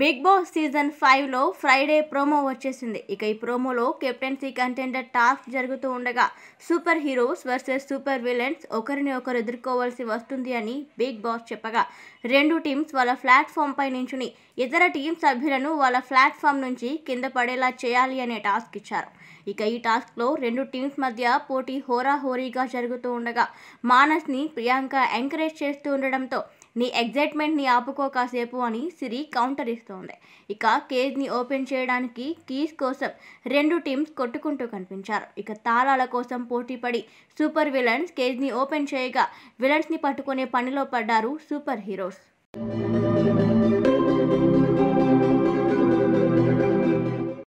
big Boss season ఫైవ్లో Friday promo వచ్చేసింది ఇక ఈ ప్రోమోలో కెప్టెన్సీ కంటెండర్ టాస్క్ జరుగుతూ ఉండగా super heroes versus super villains ఒకరిని ఒకరు ఎదుర్కోవాల్సి వస్తుంది అని బిగ్ బాస్ చెప్పగా రెండు టీమ్స్ వాళ్ళ ప్లాట్ఫామ్ పై నుంచుని ఇతర టీం సభ్యులను వాళ్ళ ప్లాట్ఫామ్ నుంచి కింద పడేలా చేయాలి అనే టాస్క్ ఇచ్చారు ఇక ఈ టాస్క్లో రెండు టీమ్స్ మధ్య పోటీ హోరాహోరీగా జరుగుతూ ఉండగా మానస్ని ప్రియాంక ఎంకరేజ్ చేస్తూ ఉండడంతో నీ ఎగ్జైట్మెంట్ని ఆపుకో కాసేపు అని సిరి కౌంటర్ ఇస్తోంది ఇక కేజ్ని ఓపెన్ చేయడానికి కీస్ కోసం రెండు టీమ్స్ కొట్టుకుంటూ కనిపించారు ఇక తాళాల కోసం పోటీపడి సూపర్ విలన్స్ కేజ్ని ఓపెన్ చేయగా విలన్స్ని పట్టుకునే పనిలో పడ్డారు సూపర్ హీరోస్